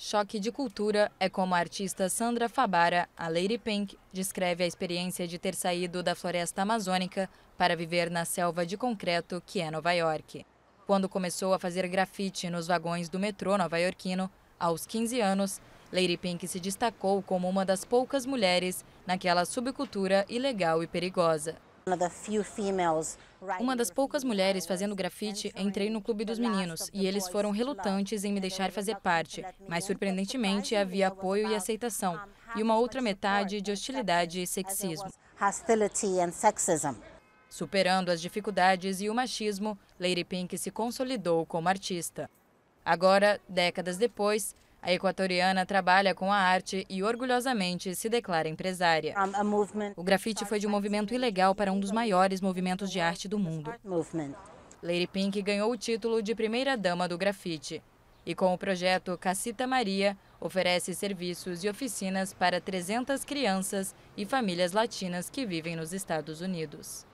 Choque de cultura é como a artista Sandra Fabara, a Lady Pink, descreve a experiência de ter saído da floresta amazônica para viver na selva de concreto que é Nova York. Quando começou a fazer grafite nos vagões do metrô nova-iorquino, aos 15 anos, Lady Pink se destacou como uma das poucas mulheres naquela subcultura ilegal e perigosa. Uma das poucas mulheres fazendo grafite, entrei no Clube dos Meninos e eles foram relutantes em me deixar fazer parte, mas surpreendentemente havia apoio e aceitação, e uma outra metade de hostilidade e sexismo. Superando as dificuldades e o machismo, Lady Pink se consolidou como artista. Agora, décadas depois, a equatoriana trabalha com a arte e orgulhosamente se declara empresária. O grafite foi de um movimento ilegal para um dos maiores movimentos de arte do mundo. Lady Pink ganhou o título de primeira dama do grafite. E com o projeto Cacita Maria, oferece serviços e oficinas para 300 crianças e famílias latinas que vivem nos Estados Unidos.